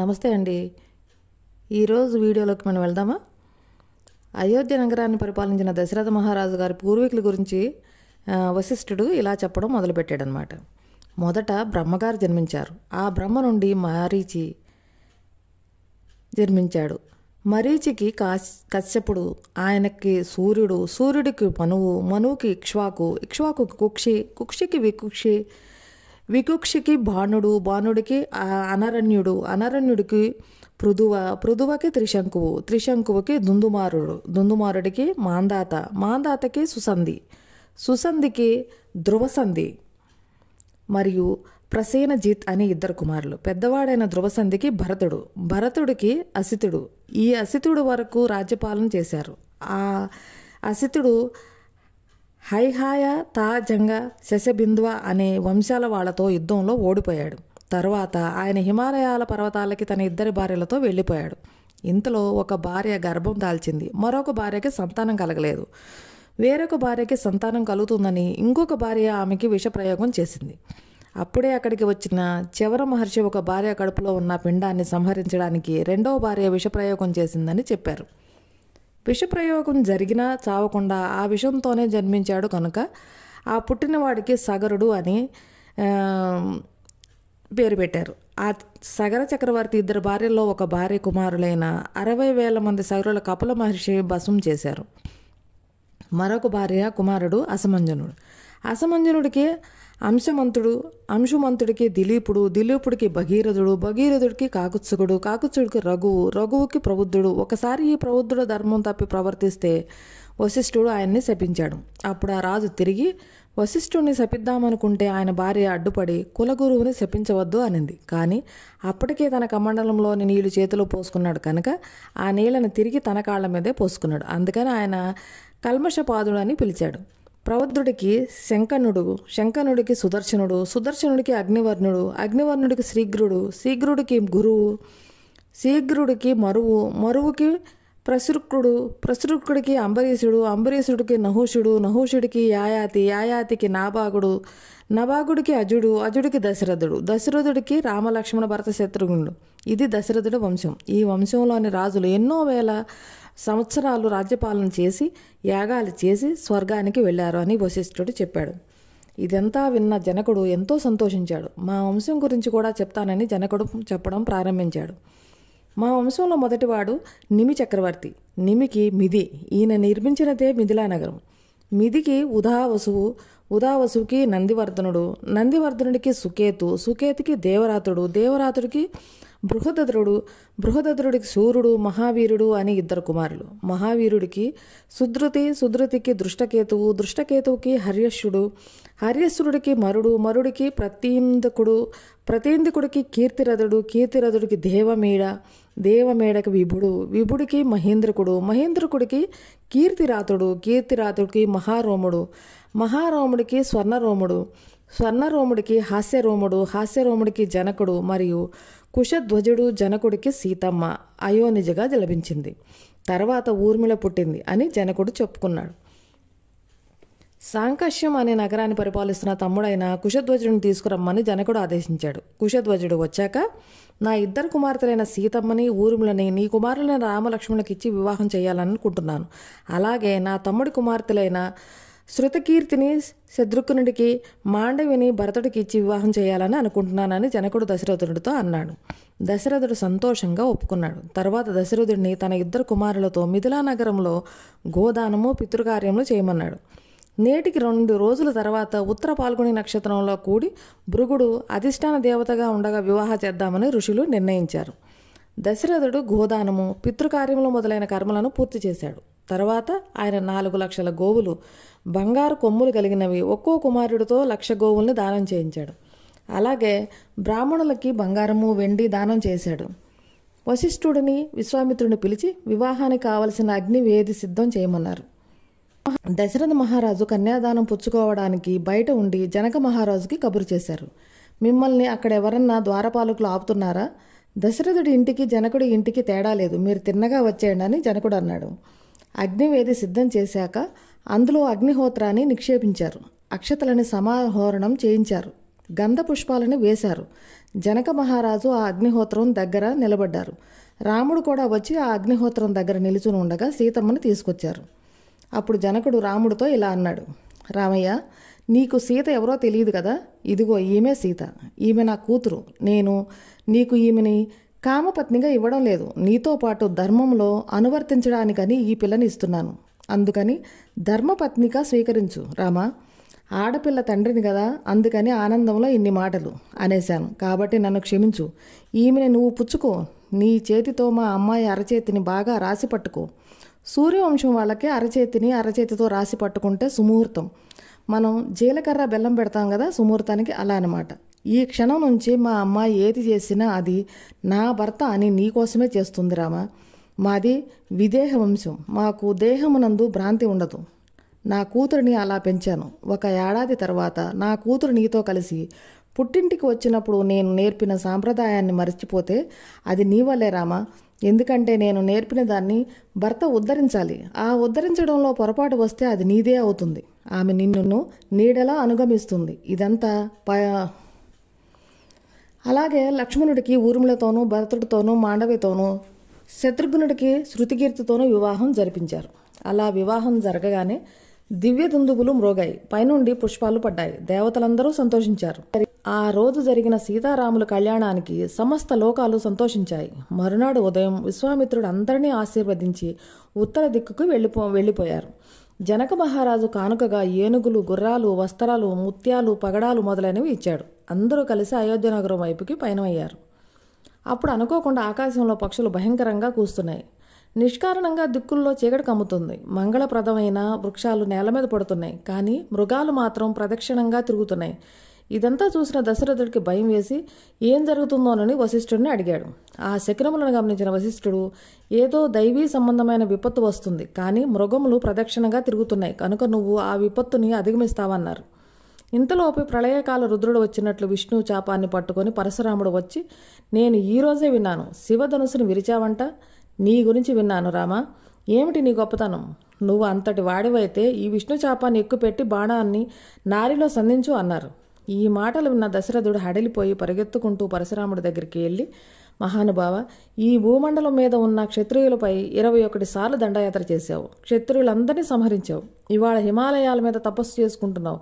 నమస్తే అండి ఈరోజు వీడియోలోకి మనం వెళ్దామా అయోధ్య నగరాన్ని పరిపాలించిన దశరథ మహారాజు గారి పూర్వీకుల గురించి వశిష్ఠుడు ఇలా చెప్పడం మొదలుపెట్టాడనమాట మొదట బ్రహ్మగారు జన్మించారు ఆ బ్రహ్మ నుండి మరీచి జన్మించాడు మరీచికి కాశ్ కశ్యపుడు ఆయనకి సూర్యుడు సూర్యుడికి మనువు మనువుకి ఇక్ష్వాకు ఇక్ష్వాకు కుక్షి కుక్షికి వికుక్షి వికుక్షికి భానుడు బాణుడికి అనరణ్యుడు అనరణ్యుడికి పృథువ పృథువకి త్రిశంకువు త్రిశంకువుకి దుందుమారుడు దుందుమారుడికి మాందాత మాందాతకి సుసంధి సుసంధికి ధ్రువసంధి మరియు ప్రసేనజిత్ అనే ఇద్దరు కుమారులు పెద్దవాడైన ధ్రువసంధికి భరతుడు భరతుడికి అసితుడు ఈ అసితుడు వరకు రాజ్యపాలన చేశారు ఆ అసితుడు హైహాయ తాజంగ శశబింద్వ అనే వంశాల వాళ్లతో యుద్ధంలో ఓడిపోయాడు తర్వాత ఆయన హిమాలయాల పర్వతాలకి తన ఇద్దరి భార్యలతో వెళ్ళిపోయాడు ఇంతలో ఒక భార్య గర్భం దాల్చింది మరొక భార్యకి సంతానం కలగలేదు వేరొక భార్యకి సంతానం కలుగుతుందని ఇంకొక భార్య ఆమెకి విషప్రయోగం చేసింది అప్పుడే అక్కడికి వచ్చిన చివర మహర్షి ఒక భార్య కడుపులో ఉన్న పిండాన్ని సంహరించడానికి రెండవ భార్య విషప్రయోగం చేసిందని చెప్పారు విషప్రయోగం జరిగినా చావకుండా ఆ విషంతోనే జన్మించాడు కనుక ఆ పుట్టినవాడికి సగరుడు అని పేరు పెట్టారు ఆ సగర చక్రవర్తి ఇద్దరు భార్యల్లో ఒక భార్య కుమారులైన అరవై వేల మంది సగరుల కపుల మహర్షి భస్మం చేశారు మరొక భార్య కుమారుడు అసమంజనుడు అసమంజనుడికి అంశమంతుడు అంశమంతుడికి దిలీపుడు దిలీపుడికి భగీరథుడు భగీరథుడికి కాకుత్సుకుడు కాకుత్సుడికి రఘువు రఘువుకి ప్రబుద్ధుడు ఒకసారి ఈ ప్రబుద్ధుడు ధర్మం తప్పి ప్రవర్తిస్తే వశిష్ఠుడు ఆయన్ని శపించాడు అప్పుడు ఆ రాజు తిరిగి వశిష్ఠుడిని శపిద్దామనుకుంటే ఆయన భార్య అడ్డుపడి కులగురువుని శపించవద్దు అనింది కానీ అప్పటికే తన కమండలంలోని నీళ్లు చేతిలో పోసుకున్నాడు కనుక ఆ నీళ్లను తిరిగి తన కాళ్ళ మీదే పోసుకున్నాడు అందుకని ఆయన కల్మషపాదుడు అని పిలిచాడు ప్రవద్రుడికి శంకనుడు శంకనుడికి సుదర్శనుడు సుదర్శనుడికి అగ్నివర్ణుడు అగ్నివర్ణుడికి శీఘ్రుడు శీఘ్రుడికి గురువు శీఘ్రుడికి మరువు మరువుకి ప్రసృక్కుడు ప్రసృక్కుడికి అంబరీషుడు అంబరీషుడికి నహుషుడు నహుషుడికి యాయాతి యాయాతికి నాభాగుడు నభాగుడికి అజుడు అజుడికి దశరథుడు దశరథుడికి రామలక్ష్మణ భరత శత్రుఘ్నుడు ఇది దశరథుడి వంశం ఈ వంశంలోని రాజులు ఎన్నో వేల సంవత్సరాలు రాజ్యపాలన చేసి యాగాలు చేసి స్వర్గానికి వెళ్ళారు అని వశిష్ఠుడు చెప్పాడు ఇదంతా విన్న జనకుడు ఎంతో సంతోషించాడు మా వంశం గురించి కూడా చెప్తానని జనకుడు చెప్పడం ప్రారంభించాడు మా వంశంలో మొదటివాడు నిమి చక్రవర్తి నిమికి మిది ఈయన నిర్మించినదే మిథిలా నగరం మిదికి ఉదావసువు ఉదావసుకి నందివర్ధనుడు నందివర్ధనుడికి సుకేతు సుకేతుకి దేవరాతుడు దేవరాతుడికి బృహదద్రుడు బృహదద్రుడికి సూర్యుడు మహావీరుడు అని ఇద్దరు కుమారులు మహావీరుడికి సుధృతి సుధృతికి దృష్టకేతువు దృష్టకేతువుకి హర్యశుడు హర్యశురుడికి మరుడు మరుడికి ప్రతీందకుడు ప్రతీందకుడికి కీర్తిరథుడు కీర్తిరథుడికి దేవమేడ దేవమేడకి విభుడు విభుడికి మహేంద్రకుడు మహేంద్రకుడికి కీర్తిరాతుడు కీర్తిరాతుడికి మహారోముడు మహారోముడికి స్వర్ణరోముడు స్వర్ణరోముడికి హాస్యరోముడు హాస్యరోముడికి జనకుడు మరియు కుశధ్వజుడు జనకుడికి సీతమ్మ అయోనిజగా జలభించింది తర్వాత ఊర్మిళ పుట్టింది అని జనకుడు చెప్పుకున్నాడు సాంకష్యం అనే నగరాన్ని పరిపాలిస్తున్న తమ్ముడైన కుశధ్వజుడిని తీసుకురమ్మని జనకుడు ఆదేశించాడు కుశధ్వజుడు వచ్చాక నా ఇద్దరు కుమార్తెలైన సీతమ్మని ఊర్మిళని నీ కుమారులైన రామలక్ష్మణులకు ఇచ్చి వివాహం చేయాలనుకుంటున్నాను అలాగే నా తమ్ముడి కుమార్తెలైన శృతకీర్తిని శత్రుఘ్నుడికి మాండవిని భరతుడికి ఇచ్చి వివాహం చేయాలని అనుకుంటున్నానని జనకుడు దశరథుడితో అన్నాడు దశరథుడు సంతోషంగా ఒప్పుకున్నాడు తర్వాత దశరథుడిని తన ఇద్దరు కుమారులతో మిథిలా నగరంలో గోదానము పితృకార్యములు చేయమన్నాడు నేటికి రెండు రోజుల తర్వాత ఉత్తర పాల్గొని నక్షత్రంలో కూడి భృగుడు అధిష్టాన దేవతగా ఉండగా వివాహ చేద్దామని ఋషులు నిర్ణయించారు దశరథుడు గోదానము పితృకార్యములు మొదలైన కర్మలను పూర్తి చేశాడు తర్వాత ఆయన నాలుగు లక్షల గోవులు బంగారు కొమ్ములు కలిగినవి ఒక్కో కుమారుడితో లక్ష గోవుల్ని దానం చేయించాడు అలాగే బ్రాహ్మణులకి బంగారము వెండి దానం చేశాడు వశిష్ఠుడిని విశ్వామిత్రుని పిలిచి వివాహానికి కావలసిన అగ్ని వేది సిద్ధం చేయమన్నారు దశరథ మహారాజు కన్యాదానం పుచ్చుకోవడానికి బయట ఉండి జనక మహారాజుకి కబురు చేశారు మిమ్మల్ని అక్కడ ఎవరన్నా ద్వారపాలకులు ఆపుతున్నారా దశరథుడి ఇంటికి జనకుడి ఇంటికి తేడా లేదు మీరు తిన్నగా వచ్చేయండి అని జనకుడు అన్నాడు అగ్నివేది సిద్ధం చేశాక అందులో అగ్నిహోత్రాన్ని నిక్షేపించారు అక్షతలని సమాహోరణం చేయించారు గంధ పుష్పాలని వేశారు జనక మహారాజు ఆ అగ్నిహోత్రం దగ్గర నిలబడ్డారు రాముడు కూడా వచ్చి ఆ అగ్నిహోత్రం దగ్గర నిలుచుని ఉండగా సీతమ్మని తీసుకొచ్చారు అప్పుడు జనకుడు రాముడితో ఇలా అన్నాడు రామయ్య నీకు సీత ఎవరో తెలియదు కదా ఇదిగో ఈమె సీత ఈమె నా కూతురు నేను నీకు ఈమెని కామపత్నిగా ఇవ్వడం లేదు నీతో పాటు ధర్మంలో అనువర్తించడానికని ఈ పిల్లని ఇస్తున్నాను అందుకని ధర్మపత్నిగా స్వీకరించు రామా ఆడపిల్ల తండ్రిని కదా అందుకని ఆనందంలో ఇన్ని మాటలు అనేశాను కాబట్టి నన్ను క్షమించు ఈమెని నువ్వు పుచ్చుకో నీ చేతితో మా అమ్మాయి అరచేతిని బాగా రాసి పట్టుకో సూర్యవంశం వాళ్ళకే అరచేతిని అరచేతితో రాసి పట్టుకుంటే సుముహూర్తం మనం జీలకర్ర బెల్లం పెడతాం కదా సుముహూర్తానికి అలా అనమాట ఈ క్షణం నుంచి మా అమ్మాయి ఏది చేసినా అది నా భర్త అని నీకోసమే చేస్తుంది రామా మాది విదేహ వంశం మాకు దేహమునందు భ్రాంతి ఉండదు నా కూతురిని అలా పెంచాను ఒక ఏడాది తర్వాత నా కూతురు నీతో కలిసి పుట్టింటికి వచ్చినప్పుడు నేను నేర్పిన సాంప్రదాయాన్ని మర్చిపోతే అది నీ వల్లే రామా ఎందుకంటే నేను నేర్పిన దాన్ని భర్త ఉద్ధరించాలి ఆ ఉద్ధరించడంలో పొరపాటు వస్తే అది నీదే అవుతుంది ఆమె నిన్ను నీడలా అనుగమిస్తుంది ఇదంతా ప అలాగే లక్ష్మణుడికి ఊర్మిళతోనూ భరతుడితోనూ మాండవితోనూ శత్రుఘ్నుడికి శృతికీర్తితోనూ వివాహం జరిపించారు అలా వివాహం జరగగానే దివ్య దుందుగులు మ్రోగాయి పైనుండి పుష్పాలు పడ్డాయి దేవతలందరూ సంతోషించారు ఆ రోజు జరిగిన సీతారాముల కళ్యాణానికి సమస్త లోకాలు సంతోషించాయి మరునాడు ఉదయం విశ్వామిత్రుడు అందరినీ ఆశీర్వదించి ఉత్తర దిక్కుకు వెళ్ళిపో వెళ్ళిపోయారు జనక మహారాజు కానుకగా ఏనుగులు గుర్రాలు వస్త్రాలు ముత్యాలు పగడాలు మొదలైనవి ఇచ్చాడు అందరూ కలిసి అయోధ్య నగరం వైపుకి పయనమయ్యారు అప్పుడు అనుకోకుండా ఆకాశంలో పక్షులు భయంకరంగా కూస్తున్నాయి నిష్కారణంగా దిక్కుల్లో చీకటి కమ్ముతుంది మంగళప్రదమైన వృక్షాలు నేల మీద పడుతున్నాయి కానీ మృగాలు మాత్రం ప్రదక్షిణంగా తిరుగుతున్నాయి ఇదంతా చూసిన దశరథుడికి భయం వేసి ఏం జరుగుతుందోనని వశిష్ఠుడిని అడిగాడు ఆ శకునములను గమనించిన వశిష్ఠుడు ఏదో దైవీ సంబంధమైన విపత్తు వస్తుంది కానీ మృగములు ప్రదక్షిణగా తిరుగుతున్నాయి కనుక నువ్వు ఆ విపత్తుని అధిగమిస్తావన్నారు ఇంతలోపు ప్రళయకాల రుద్రుడు వచ్చినట్లు విష్ణు చాపాన్ని పట్టుకొని పరశురాముడు వచ్చి నేను ఈరోజే విన్నాను శివధనుసుని విరిచావంట నీ గురించి విన్నాను రామా ఏమిటి నీ గొప్పతనం నువ్వు అంతటి వాడివైతే ఈ విష్ణు చాపాన్ని ఎక్కుపెట్టి బాణాన్ని నారిలో సంధించు అన్నారు ఈ మాటలు విన్న దశరథుడు హడలిపోయి పరిగెత్తుకుంటూ పరశురాముడి దగ్గరికి వెళ్ళి మహానుభావ ఈ భూమండలం మీద ఉన్న క్షత్రియులపై ఇరవై ఒకటి సార్లు దండయాత్ర చేశావు క్షత్రియులందరినీ సంహరించావు ఇవాళ హిమాలయాల మీద తపస్సు చేసుకుంటున్నావు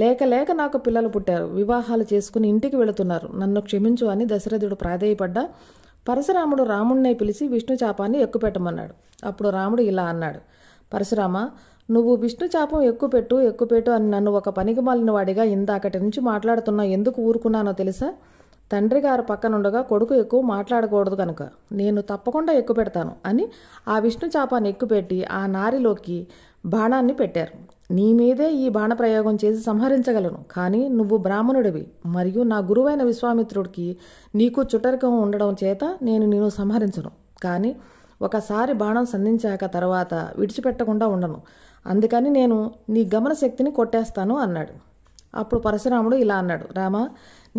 లేక లేక నాకు పిల్లలు పుట్టారు వివాహాలు చేసుకుని ఇంటికి వెళుతున్నారు నన్ను క్షమించు అని దశరథుడు ప్రాధేయపడ్డా పరశురాముడు రాముణ్ణి పిలిచి విష్ణు చాపాన్ని ఎక్కుపెట్టమన్నాడు అప్పుడు రాముడు ఇలా అన్నాడు పరశురామ నువ్వు విష్ణు చాపం ఎక్కువ పెట్టు ఎక్కువ పెట్టు అని నన్ను ఒక పనికి మాలిన వాడిగా ఇందాకటి నుంచి మాట్లాడుతున్నా ఎందుకు ఊరుకున్నానో తెలుసా తండ్రి గారు పక్కనుండగా కొడుకు ఎక్కువ మాట్లాడకూడదు కనుక నేను తప్పకుండా ఎక్కువ పెడతాను అని ఆ విష్ణు చాపాన్ని ఎక్కుపెట్టి ఆ నారిలోకి బాణాన్ని పెట్టారు నీ మీదే ఈ బాణ ప్రయోగం చేసి సంహరించగలను కానీ నువ్వు బ్రాహ్మణుడివి మరియు నా గురువైన విశ్వామిత్రుడికి నీకు చుటరికం ఉండడం చేత నేను నిన్ను సంహరించను కానీ ఒకసారి బాణం సంధించాక తర్వాత విడిచిపెట్టకుండా ఉండను అందుకని నేను నీ గమన శక్తిని కొట్టేస్తాను అన్నాడు అప్పుడు పరశురాముడు ఇలా అన్నాడు రామ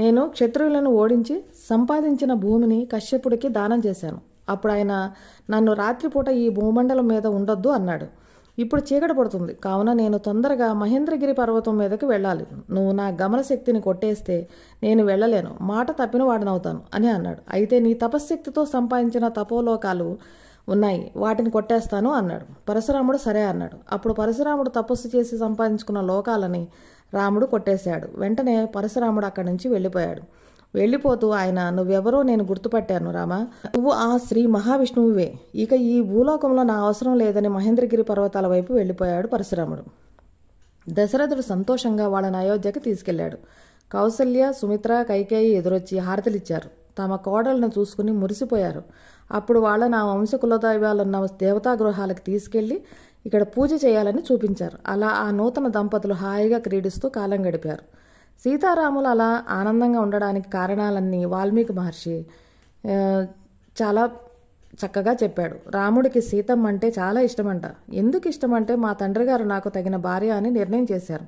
నేను క్షత్రియులను ఓడించి సంపాదించిన భూమిని కశ్యపుడికి దానం చేశాను అప్పుడు ఆయన నన్ను రాత్రిపూట ఈ భూమండలం మీద ఉండొద్దు అన్నాడు ఇప్పుడు చీకటి పడుతుంది కావున నేను తొందరగా మహేంద్రగిరి పర్వతం మీదకి వెళ్ళాలి నువ్వు నా గమన శక్తిని కొట్టేస్తే నేను వెళ్ళలేను మాట తప్పిన వాడినవుతాను అని అన్నాడు అయితే నీ తపశ్శక్తితో సంపాదించిన తపోలోకాలు ఉన్నాయి వాటిని కొట్టేస్తాను అన్నాడు పరశురాముడు సరే అన్నాడు అప్పుడు పరశురాముడు తపస్సు చేసి సంపాదించుకున్న లోకాలని రాముడు కొట్టేశాడు వెంటనే పరశురాముడు అక్కడి నుంచి వెళ్ళిపోయాడు వెళ్ళిపోతూ ఆయన నువ్వెవరో నేను గుర్తుపట్టాను రామా నువ్వు ఆ శ్రీ మహావిష్ణువువే ఇక ఈ భూలోకంలో నా అవసరం లేదని మహేంద్రగిరి పర్వతాల వైపు వెళ్ళిపోయాడు పరశురాముడు దశరథుడు సంతోషంగా వాళ్ళని అయోధ్యకి తీసుకెళ్లాడు కౌసల్య సుమిత్ర కైకేయి ఎదురొచ్చి హారతలిచ్చారు తమ కోడలను చూసుకుని మురిసిపోయారు అప్పుడు వాళ్ళని ఆ దేవతా గృహాలకు తీసుకెళ్లి ఇక్కడ పూజ చేయాలని చూపించారు అలా ఆ నూతన దంపతులు హాయిగా క్రీడిస్తూ కాలం గడిపారు సీతారాములు అలా ఆనందంగా ఉండడానికి కారణాలన్నీ వాల్మీకి మహర్షి చాలా చక్కగా చెప్పాడు రాముడికి సీతమ్మ అంటే చాలా ఇష్టమంట ఎందుకు ఇష్టమంటే మా తండ్రి గారు నాకు తగిన భార్య అని నిర్ణయం చేశారు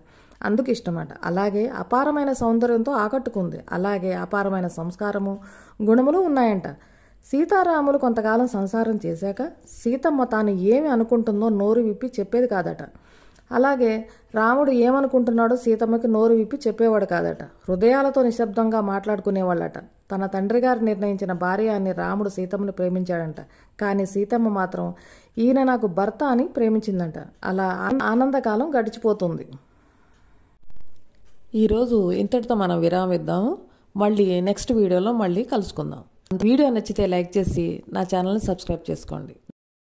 అందుకు ఇష్టమంట అలాగే అపారమైన సౌందర్యంతో ఆకట్టుకుంది అలాగే అపారమైన సంస్కారము గుణములు ఉన్నాయంట సీతారాములు కొంతకాలం సంసారం చేశాక సీతమ్మ తాను ఏమి అనుకుంటుందో నోరు విప్పి చెప్పేది కాదట అలాగే రాముడు ఏమనుకుంటున్నాడో సీతమ్మకి నోరు విప్పి చెప్పేవాడు కాదట హృదయాలతో నిశ్శబ్దంగా మాట్లాడుకునేవాళ్ళట తన తండ్రి గారు నిర్ణయించిన భార్య అని రాముడు సీతమ్మను ప్రేమించాడంట కానీ సీతమ్మ మాత్రం ఈయన నాకు భర్త అని ప్రేమించిందంట అలా ఆనందకాలం గడిచిపోతుంది ఈరోజు ఇంతటితో మనం విరామిద్దాము మళ్ళీ నెక్స్ట్ వీడియోలో మళ్ళీ కలుసుకుందాం వీడియో నచ్చితే లైక్ చేసి నా ఛానల్ని సబ్స్క్రైబ్ చేసుకోండి